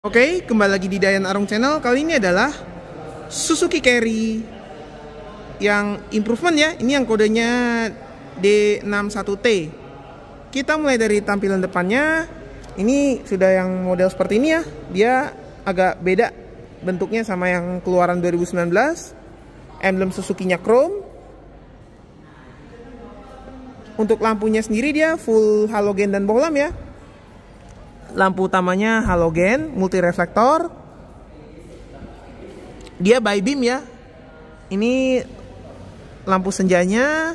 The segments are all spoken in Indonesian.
Oke, okay, kembali lagi di Dayan Arung Channel. Kali ini adalah Suzuki Carry yang improvement ya. Ini yang kodenya D61T. Kita mulai dari tampilan depannya. Ini sudah yang model seperti ini ya. Dia agak beda bentuknya sama yang keluaran 2019. Emblem Suzuki-nya chrome. Untuk lampunya sendiri dia full halogen dan bohlam ya lampu utamanya halogen multi reflektor, dia by beam ya ini lampu senjanya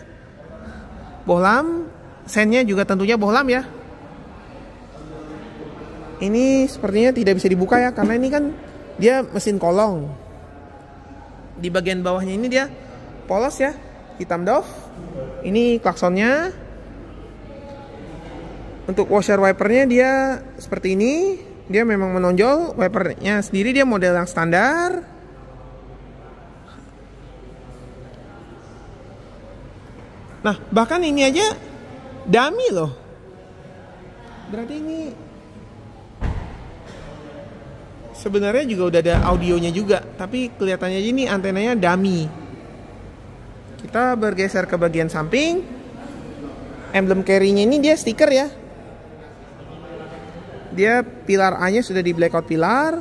bohlam sennya juga tentunya bohlam ya ini sepertinya tidak bisa dibuka ya karena ini kan dia mesin kolong di bagian bawahnya ini dia polos ya hitam doff ini klaksonnya untuk washer wipernya dia seperti ini dia memang menonjol wipernya sendiri dia model yang standar nah bahkan ini aja dami loh berarti ini sebenarnya juga udah ada audionya juga tapi kelihatannya ini antenanya dami kita bergeser ke bagian samping emblem carry-nya ini dia stiker ya dia pilar A nya sudah di blackout pilar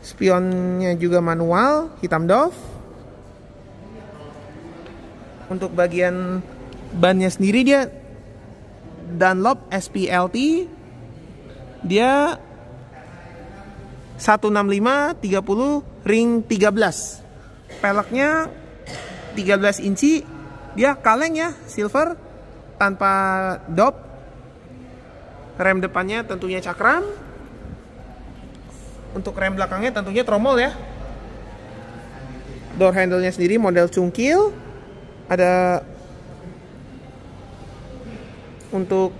spionnya juga manual hitam doff untuk bagian bannya sendiri dia Dunlop SPLT dia 165 30 ring 13 peleknya 13 inci dia kaleng ya silver tanpa dop Rem depannya tentunya cakram. Untuk rem belakangnya tentunya tromol ya. Door handle-nya sendiri model cungkil. Ada untuk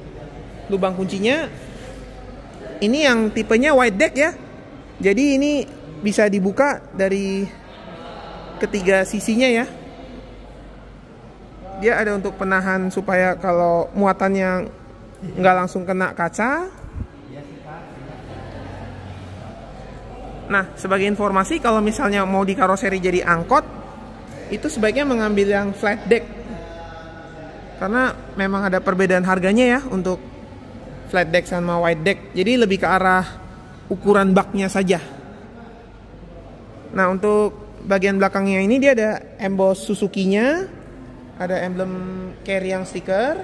lubang kuncinya. Ini yang tipenya wide deck ya. Jadi ini bisa dibuka dari ketiga sisinya ya. Dia ada untuk penahan supaya kalau muatan yang nggak langsung kena kaca. Nah, sebagai informasi kalau misalnya mau di karoseri jadi angkot, itu sebaiknya mengambil yang flat deck. Karena memang ada perbedaan harganya ya untuk flat deck sama wide deck. Jadi lebih ke arah ukuran baknya saja. Nah, untuk bagian belakangnya ini dia ada emboss Suzuki-nya, ada emblem carry yang stiker,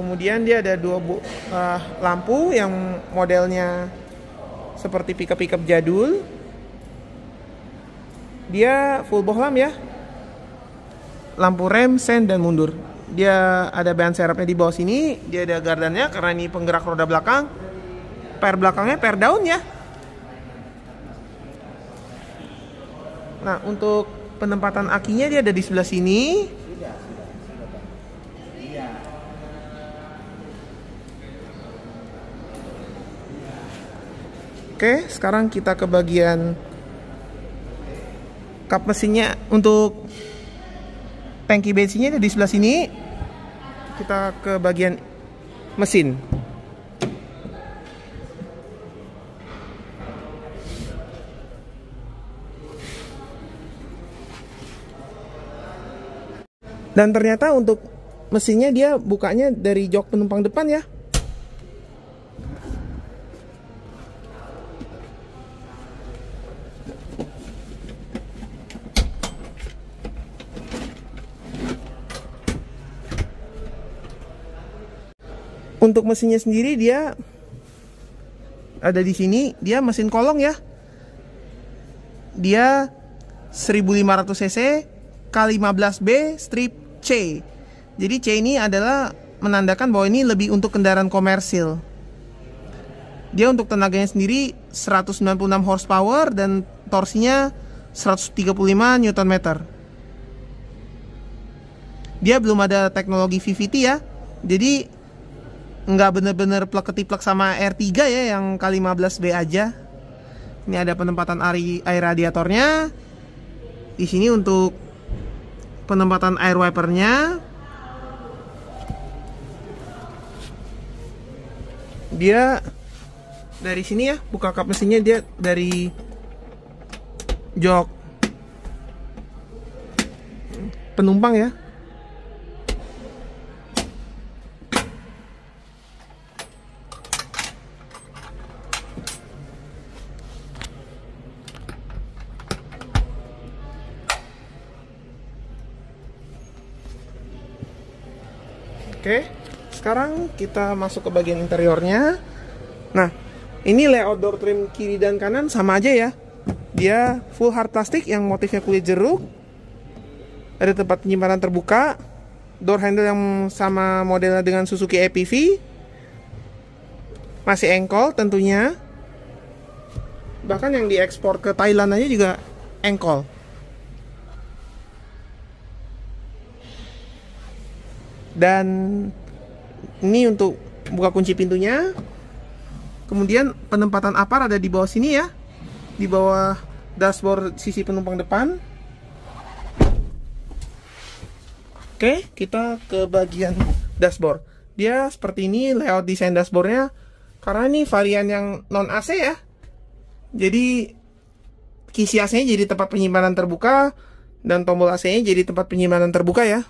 Kemudian dia ada dua bu, uh, lampu yang modelnya seperti pickup-pickup jadul. Dia full bohlam ya. Lampu rem, sen, dan mundur. Dia ada band serapnya di bawah sini, dia ada gardannya karena ini penggerak roda belakang. Per belakangnya per daun ya. Nah, untuk penempatan akinya dia ada di sebelah sini. Oke, sekarang kita ke bagian kap mesinnya untuk tangki bensinnya ada di sebelah sini. Kita ke bagian mesin. Dan ternyata untuk mesinnya dia bukanya dari jok penumpang depan ya. untuk mesinnya sendiri dia ada di sini dia mesin kolong ya dia 1500 cc K15B strip C jadi C ini adalah menandakan bahwa ini lebih untuk kendaraan komersil dia untuk tenaganya sendiri 196 horsepower dan torsinya 135 Newton meter dia belum ada teknologi VVT ya jadi nggak bener-bener plek ketiplek sama R3 ya yang K15B aja ini ada penempatan air radiatornya di sini untuk penempatan air wipernya dia dari sini ya buka kap mesinnya dia dari jok penumpang ya Oke, sekarang kita masuk ke bagian interiornya. Nah, ini layout door trim kiri dan kanan sama aja ya. Dia full hard plastik yang motifnya kulit jeruk. Ada tempat penyimpanan terbuka. Door handle yang sama modelnya dengan Suzuki EPV. Masih engkol tentunya. Bahkan yang diekspor ke Thailand aja juga engkol. dan ini untuk buka kunci pintunya kemudian penempatan apar ada di bawah sini ya di bawah dashboard sisi penumpang depan oke kita ke bagian dashboard dia seperti ini layout desain dashboardnya karena ini varian yang non AC ya jadi kisi AC nya jadi tempat penyimpanan terbuka dan tombol AC nya jadi tempat penyimpanan terbuka ya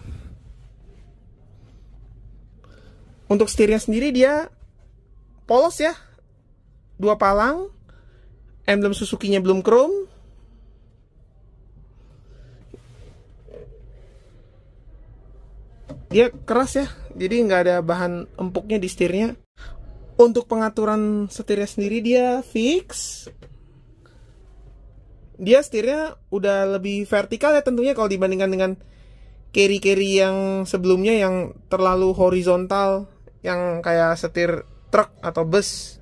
Untuk setirnya sendiri dia polos ya. Dua palang. Emblem Suzuki-nya belum chrome. Dia keras ya. Jadi nggak ada bahan empuknya di setirnya. Untuk pengaturan setirnya sendiri dia fix. Dia setirnya udah lebih vertikal ya tentunya kalau dibandingkan dengan carry-carry yang sebelumnya yang terlalu horizontal yang kayak setir truk atau bus.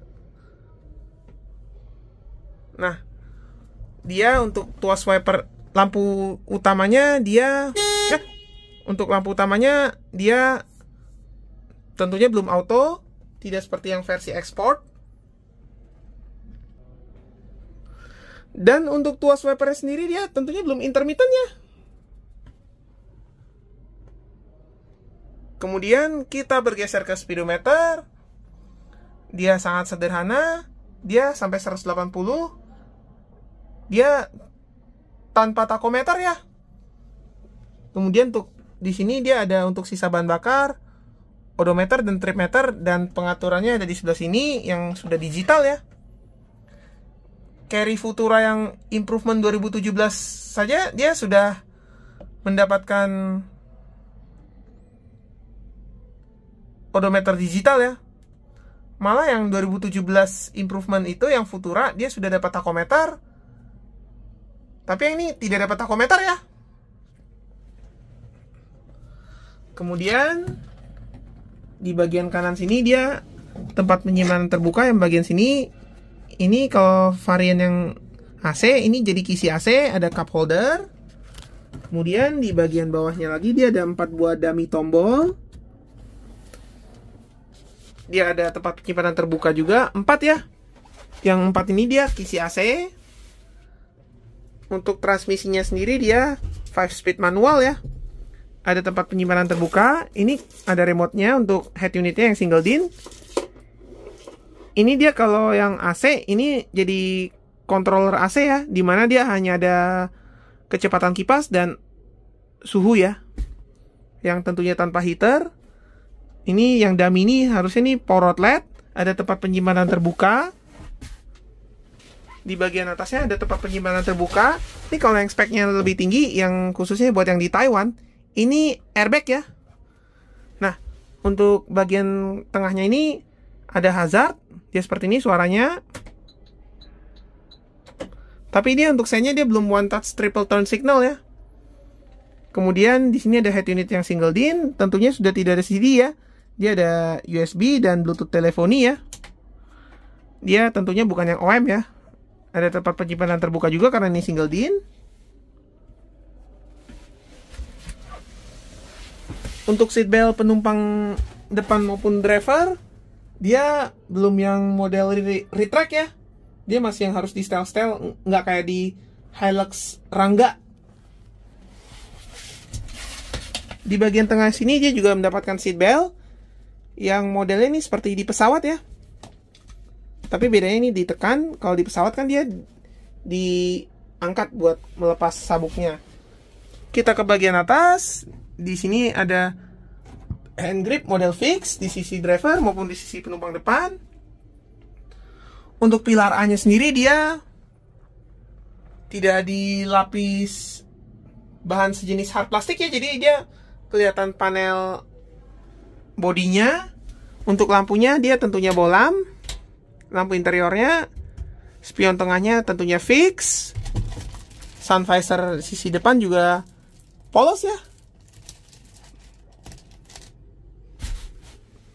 Nah, dia untuk tuas wiper lampu utamanya dia ya, untuk lampu utamanya dia tentunya belum auto, tidak seperti yang versi ekspor. Dan untuk tuas wiper sendiri dia tentunya belum intermittent ya Kemudian kita bergeser ke speedometer. Dia sangat sederhana. Dia sampai 180. Dia tanpa takometer ya. Kemudian untuk di sini dia ada untuk sisa bahan bakar, odometer dan trip meter dan pengaturannya ada di sebelah sini yang sudah digital ya. Carry Futura yang improvement 2017 saja dia sudah mendapatkan odometer digital ya malah yang 2017 improvement itu yang Futura dia sudah dapat takometer tapi yang ini tidak dapat takometer ya kemudian di bagian kanan sini dia tempat penyimpanan terbuka yang bagian sini ini kalau varian yang AC ini jadi kisi AC ada cup holder kemudian di bagian bawahnya lagi dia ada empat buah dummy tombol dia ada tempat penyimpanan terbuka juga empat ya yang empat ini dia kisi AC untuk transmisinya sendiri dia 5 speed manual ya ada tempat penyimpanan terbuka ini ada remote untuk head unitnya yang single din ini dia kalau yang AC ini jadi controller AC ya dimana dia hanya ada kecepatan kipas dan suhu ya yang tentunya tanpa heater ini yang dummy ini harusnya ini power outlet, ada tempat penyimpanan terbuka. Di bagian atasnya ada tempat penyimpanan terbuka. Ini kalau yang speknya lebih tinggi, yang khususnya buat yang di Taiwan, ini airbag ya. Nah, untuk bagian tengahnya ini ada hazard, dia seperti ini suaranya. Tapi dia untuk saya dia belum one touch triple turn signal ya. Kemudian di sini ada head unit yang single din, tentunya sudah tidak ada CD ya. Dia ada USB dan Bluetooth teleponi ya. Dia tentunya bukan yang OM ya. Ada tempat penyimpanan terbuka juga karena ini single DIN. Untuk seatbelt penumpang depan maupun driver, dia belum yang model retract ya. Dia masih yang harus di style-style, nggak kayak di Hilux Rangga di bagian tengah sini dia juga mendapatkan seat belt yang modelnya ini seperti di pesawat ya. Tapi bedanya ini ditekan, kalau di pesawat kan dia diangkat buat melepas sabuknya. Kita ke bagian atas, di sini ada hand grip model fix di sisi driver maupun di sisi penumpang depan. Untuk pilar A-nya sendiri dia tidak dilapis bahan sejenis hard plastik ya, jadi dia kelihatan panel bodinya untuk lampunya dia tentunya bolam lampu interiornya spion tengahnya tentunya fix sun visor sisi depan juga polos ya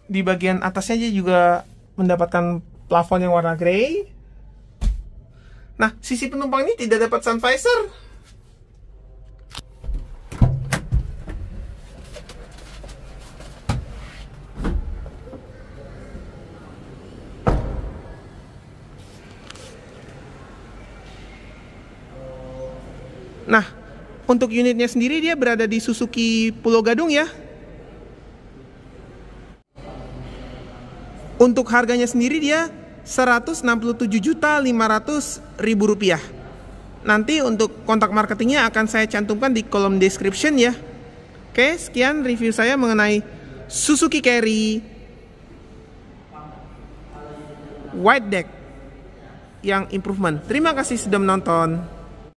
di bagian atasnya dia juga mendapatkan plafon yang warna grey nah sisi penumpang ini tidak dapat sun visor Nah, untuk unitnya sendiri dia berada di Suzuki Pulau Gadung ya. Untuk harganya sendiri dia 167.500.000 rupiah. Nanti untuk kontak marketingnya akan saya cantumkan di kolom description ya. Oke, sekian review saya mengenai Suzuki Carry White Deck yang improvement. Terima kasih sudah menonton.